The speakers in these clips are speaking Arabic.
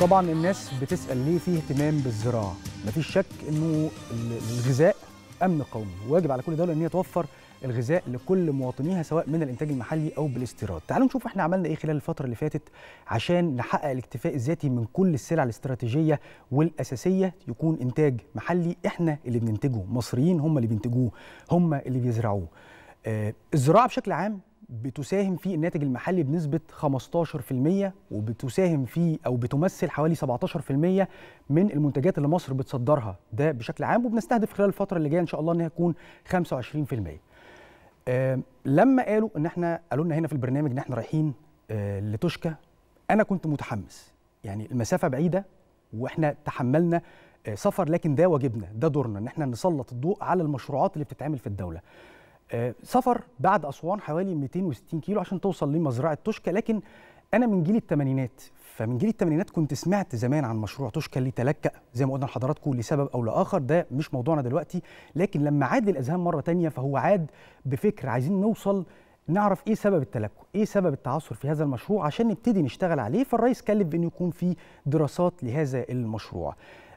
طبعا الناس بتسال ليه في اهتمام بالزراعه مفيش شك انه الغذاء امن قومي واجب على كل دوله ان هي توفر الغذاء لكل مواطنيها سواء من الانتاج المحلي او بالاستيراد تعالوا نشوف احنا عملنا ايه خلال الفتره اللي فاتت عشان نحقق الاكتفاء الذاتي من كل السلع الاستراتيجيه والاساسيه يكون انتاج محلي احنا اللي بننتجه مصريين هم اللي بينتجوه هم اللي بيزرعوه آه، الزراعه بشكل عام بتساهم في الناتج المحلي بنسبة 15% وبتساهم في أو بتمثل حوالي 17% من المنتجات اللي مصر بتصدرها ده بشكل عام وبنستهدف خلال الفترة اللي جاية إن شاء الله إنها تكون 25% آه لما قالوا إن إحنا قالوا لنا هنا في البرنامج إن إحنا رايحين آه لتوشكا أنا كنت متحمس يعني المسافة بعيدة وإحنا تحملنا آه سفر لكن ده واجبنا ده دورنا إن إحنا نسلط الضوء على المشروعات اللي بتتعمل في الدولة آه، سفر بعد اسوان حوالي 260 كيلو عشان توصل لمزرعه توشكا لكن انا من جيل الثمانينات فمن جيل الثمانينات كنت سمعت زمان عن مشروع توشكا اللي تلكأ زي ما قلنا لحضراتكم لسبب او لاخر ده مش موضوعنا دلوقتي لكن لما عاد الاذهان مره تانية فهو عاد بفكر عايزين نوصل نعرف ايه سبب التلكؤ ايه سبب التعثر في هذا المشروع عشان نبتدي نشتغل عليه فالرئيس كلف بانه يكون في دراسات لهذا المشروع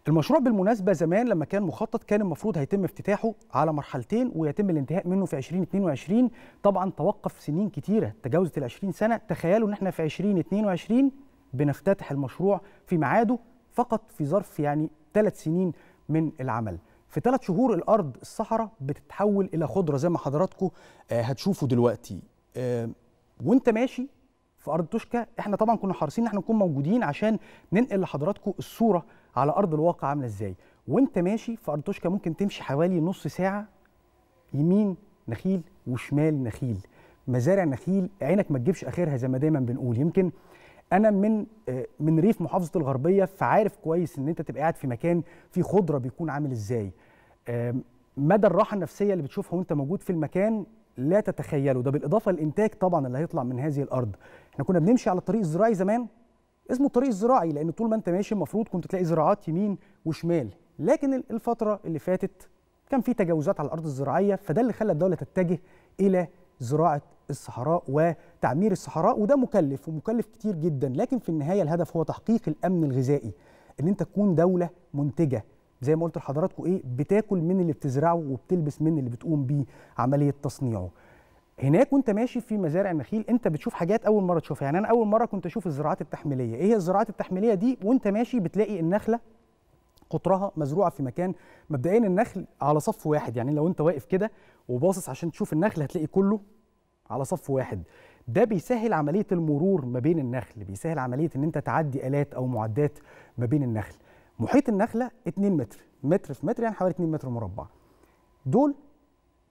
المشروع بالمناسبه زمان لما كان مخطط كان المفروض هيتم افتتاحه على مرحلتين ويتم الانتهاء منه في 2022 طبعا توقف سنين كتيره تجاوزت ال 20 سنه تخيلوا ان احنا في 2022 بنفتتح المشروع في ميعاده فقط في ظرف يعني ثلاث سنين من العمل في ثلاث شهور الارض الصحراء بتتحول الى خضره زي ما حضراتكم آه، هتشوفوا دلوقتي آه، وانت ماشي في ارض توشكا احنا طبعا كنا حريصين ان احنا نكون موجودين عشان ننقل لحضراتكم الصوره على ارض الواقع عامله ازاي وانت ماشي في ارتوشكا ممكن تمشي حوالي نص ساعه يمين نخيل وشمال نخيل مزارع نخيل عينك ما تجيبش اخرها زي ما دايما بنقول يمكن انا من آه، من ريف محافظه الغربيه فعارف كويس ان انت تبقى قاعد في مكان فيه خضره بيكون عامل ازاي مدى الراحه النفسيه اللي بتشوفها وانت موجود في المكان لا تتخيله ده بالاضافه للانتاج طبعا اللي هيطلع من هذه الارض احنا كنا بنمشي على الطريق الزراعي زمان اسمه الطريق الزراعي لان طول ما انت ماشي المفروض كنت تلاقي زراعات يمين وشمال لكن الفتره اللي فاتت كان في تجاوزات على الارض الزراعيه فده اللي خلى الدوله تتجه الى زراعه الصحراء وتعمير الصحراء وده مكلف ومكلف كتير جدا لكن في النهايه الهدف هو تحقيق الامن الغذائي ان انت تكون دوله منتجه زي ما قلت لحضراتكم ايه بتاكل من اللي بتزرعه وبتلبس من اللي بتقوم بيه عمليه تصنيعه هناك وانت ماشي في مزارع النخيل انت بتشوف حاجات اول مره تشوفها يعني انا اول مره كنت اشوف الزراعات التحميليه ايه هي الزراعات التحميليه دي وانت ماشي بتلاقي النخله قطرها مزروعه في مكان مبدئيا النخل على صف واحد يعني لو انت واقف كده وباصص عشان تشوف النخل هتلاقي كله على صف واحد ده بيسهل عمليه المرور ما بين النخل بيسهل عمليه ان انت تعدي الات او معدات ما بين النخل محيط النخله 2 متر متر في متر يعني حوالي 2 متر مربع دول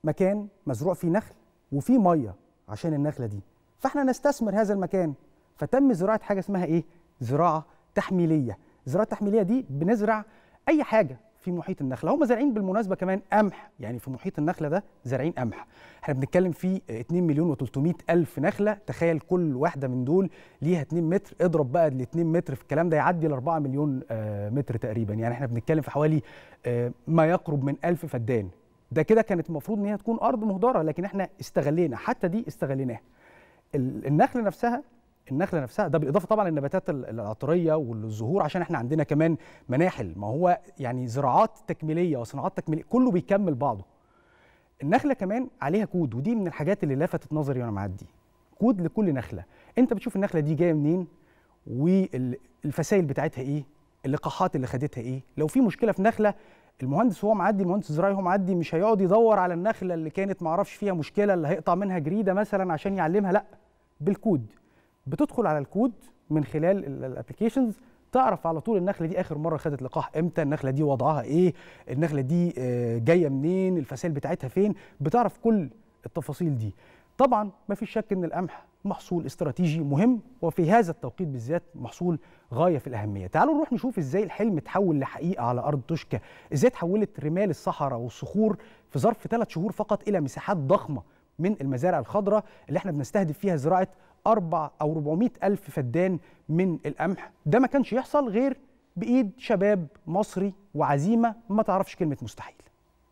مكان مزروع فيه نخل وفي ميه عشان النخله دي فاحنا نستثمر هذا المكان فتم زراعه حاجه اسمها ايه زراعه تحميليه الزراعه التحميليه دي بنزرع اي حاجه في محيط النخله هم زارعين بالمناسبه كمان قمح يعني في محيط النخله ده زارعين قمح احنا بنتكلم في 2 مليون و300 الف نخله تخيل كل واحده من دول ليها 2 متر اضرب بقى ال 2 متر في الكلام ده يعدي ل 4 مليون آه، متر تقريبا يعني احنا بنتكلم في حوالي آه، ما يقرب من 1000 فدان ده كده كانت المفروض ان هي تكون ارض مهدره لكن احنا استغلينا حتى دي استغليناها النخله نفسها النخله نفسها ده بالاضافه طبعا للنباتات العطريه والزهور عشان احنا عندنا كمان مناحل ما هو يعني زراعات تكميليه وصناعات تكميليه كله بيكمل بعضه النخله كمان عليها كود ودي من الحاجات اللي لفتت نظري وانا معدي كود لكل نخله انت بتشوف النخله دي جايه منين والفسائل بتاعتها ايه اللقاحات اللي خدتها ايه لو في مشكله في نخله المهندس هو معدي مهندس زراعي هو معدي مش هيقعد يدور على النخله اللي كانت معرفش فيها مشكله اللي هيقطع منها جريده مثلا عشان يعلمها لا بالكود بتدخل على الكود من خلال الابلكيشنز تعرف على طول النخله دي اخر مره خدت لقاح امتى النخله دي وضعها ايه النخله دي آه، جايه منين الفسائل بتاعتها فين بتعرف كل التفاصيل دي طبعا ما فيش شك ان القمح محصول استراتيجي مهم وفي هذا التوقيت بالذات محصول غايه في الاهميه تعالوا نروح نشوف ازاي الحلم تحول لحقيقه على ارض توشكا، ازاي تحولت رمال الصحراء والصخور في ظرف ثلاث شهور فقط الى مساحات ضخمه من المزارع الخضراء اللي احنا بنستهدف فيها زراعه أربع أو 400 ألف فدان من القمح ده ما كانش يحصل غير بإيد شباب مصري وعزيمة ما تعرفش كلمة مستحيل